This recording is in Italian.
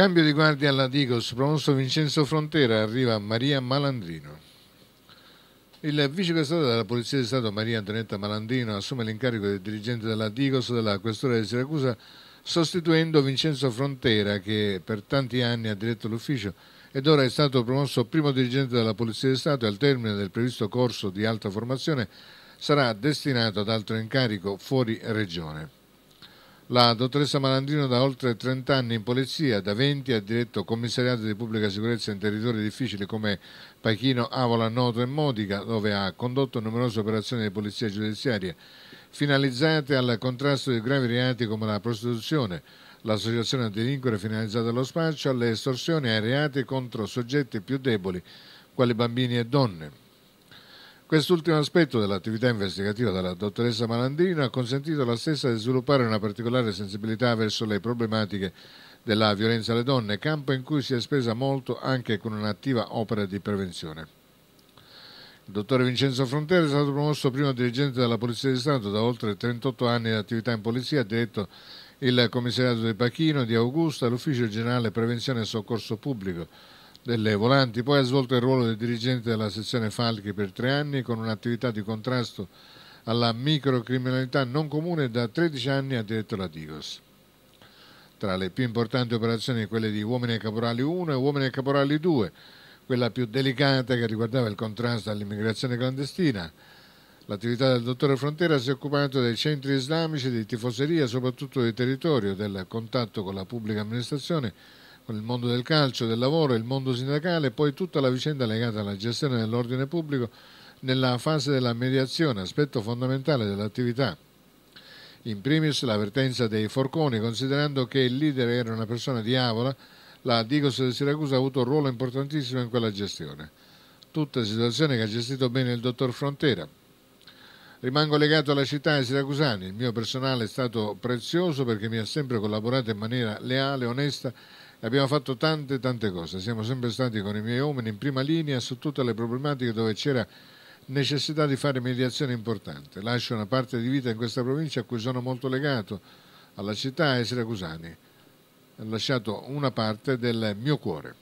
Cambio di guardia alla Digos, promosso Vincenzo Frontera, arriva Maria Malandrino. Il vicepresidente della Polizia di Stato Maria Antonietta Malandrino assume l'incarico di dirigente della Digos della Questura di Siracusa, sostituendo Vincenzo Frontera che per tanti anni ha diretto l'ufficio ed ora è stato promosso primo dirigente della Polizia di Stato e al termine del previsto corso di alta formazione sarà destinato ad altro incarico fuori regione. La dottoressa Malandrino da oltre 30 anni in polizia, da 20 ha diretto commissariato di pubblica sicurezza in territori difficili come Pachino, Avola, Noto e Modica, dove ha condotto numerose operazioni di polizia giudiziaria finalizzate al contrasto di gravi reati come la prostituzione, l'associazione a delinquere finalizzata allo spaccio, alle estorsioni e ai reati contro soggetti più deboli, quali bambini e donne. Quest'ultimo aspetto dell'attività investigativa della dottoressa Malandrino ha consentito alla stessa di sviluppare una particolare sensibilità verso le problematiche della violenza alle donne, campo in cui si è spesa molto anche con un'attiva opera di prevenzione. Il dottore Vincenzo Frontera è stato promosso primo dirigente della Polizia di Stato da oltre 38 anni di attività in polizia, ha detto il commissariato di Pachino, di Augusta, l'ufficio generale prevenzione e soccorso pubblico delle volanti. Poi ha svolto il ruolo di dirigente della sezione Falchi per tre anni con un'attività di contrasto alla microcriminalità non comune da 13 anni ha diretto la Digos. Tra le più importanti operazioni quelle di Uomini e Caporali 1 e Uomini e Caporali 2, quella più delicata che riguardava il contrasto all'immigrazione clandestina. L'attività del dottore Frontera si è occupato dei centri islamici, di tifoseria, soprattutto del territorio, del contatto con la pubblica amministrazione con il mondo del calcio, del lavoro, il mondo sindacale e poi tutta la vicenda legata alla gestione dell'ordine pubblico nella fase della mediazione, aspetto fondamentale dell'attività. In primis l'avvertenza dei forconi, considerando che il leader era una persona di Avola, la Digos di Siracusa ha avuto un ruolo importantissimo in quella gestione. Tutta situazione che ha gestito bene il dottor Frontera. Rimango legato alla città e Siracusani. Il mio personale è stato prezioso perché mi ha sempre collaborato in maniera leale, onesta Abbiamo fatto tante tante cose, siamo sempre stati con i miei uomini in prima linea su tutte le problematiche dove c'era necessità di fare mediazione importante. Lascio una parte di vita in questa provincia a cui sono molto legato, alla città e ai siracusani. Ho lasciato una parte del mio cuore.